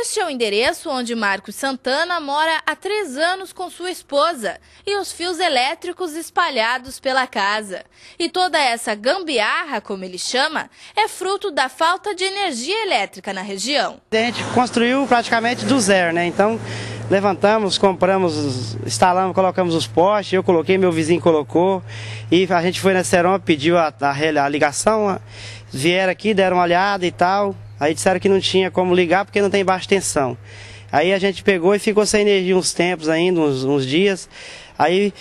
Este é o endereço onde Marcos Santana mora há três anos com sua esposa e os fios elétricos espalhados pela casa. E toda essa gambiarra, como ele chama, é fruto da falta de energia elétrica na região. A gente construiu praticamente do zero, né? Então levantamos, compramos, instalamos, colocamos os postes, eu coloquei, meu vizinho colocou, e a gente foi na Seron, pediu a, a, a ligação, vieram aqui, deram uma olhada e tal, Aí disseram que não tinha como ligar porque não tem baixa tensão. Aí a gente pegou e ficou sem energia uns tempos ainda, uns, uns dias. Aí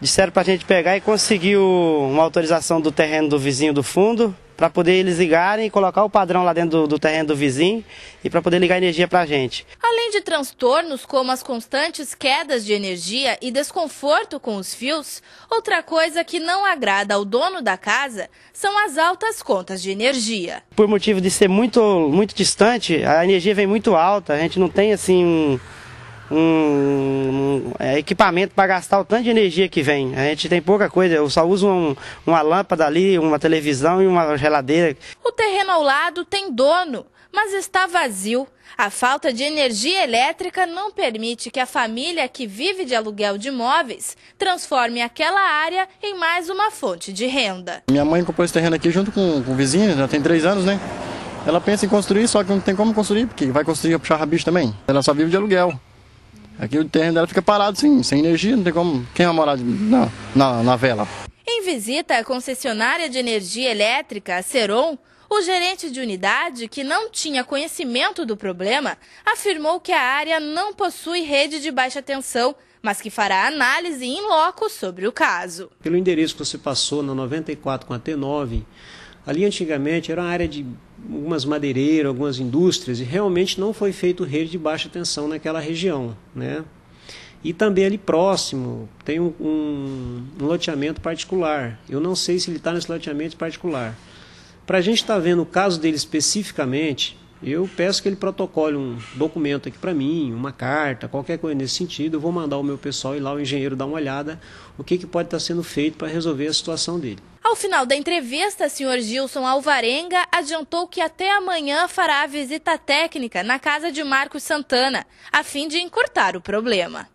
disseram para a gente pegar e conseguiu uma autorização do terreno do vizinho do fundo para poder eles ligarem e colocar o padrão lá dentro do, do terreno do vizinho e para poder ligar energia para a gente. Além de transtornos como as constantes quedas de energia e desconforto com os fios, outra coisa que não agrada ao dono da casa são as altas contas de energia. Por motivo de ser muito, muito distante, a energia vem muito alta, a gente não tem assim um um, um é, equipamento para gastar o tanto de energia que vem. A gente tem pouca coisa, eu só uso um, uma lâmpada ali, uma televisão e uma geladeira. O terreno ao lado tem dono, mas está vazio. A falta de energia elétrica não permite que a família que vive de aluguel de imóveis transforme aquela área em mais uma fonte de renda. Minha mãe comprou esse terreno aqui junto com, com o vizinho, já tem três anos, né? Ela pensa em construir, só que não tem como construir, porque vai construir a puxar rabicho também. Ela só vive de aluguel. Aqui o terreno dela fica parado sem, sem energia, não tem como. Quem vai morar na, na, na vela? Em visita à concessionária de energia elétrica, a Ceron, o gerente de unidade, que não tinha conhecimento do problema, afirmou que a área não possui rede de baixa tensão, mas que fará análise em loco sobre o caso. Pelo endereço que você passou na 94 com a T9, Ali antigamente era uma área de algumas madeireiras, algumas indústrias, e realmente não foi feito rede de baixa tensão naquela região. Né? E também ali próximo tem um, um, um loteamento particular. Eu não sei se ele está nesse loteamento particular. Para a gente estar tá vendo o caso dele especificamente, eu peço que ele protocole um documento aqui para mim, uma carta, qualquer coisa nesse sentido. Eu vou mandar o meu pessoal ir lá, o engenheiro, dar uma olhada, o que, que pode estar tá sendo feito para resolver a situação dele. Ao final da entrevista, o senhor Gilson Alvarenga adiantou que até amanhã fará a visita técnica na casa de Marcos Santana, a fim de encurtar o problema.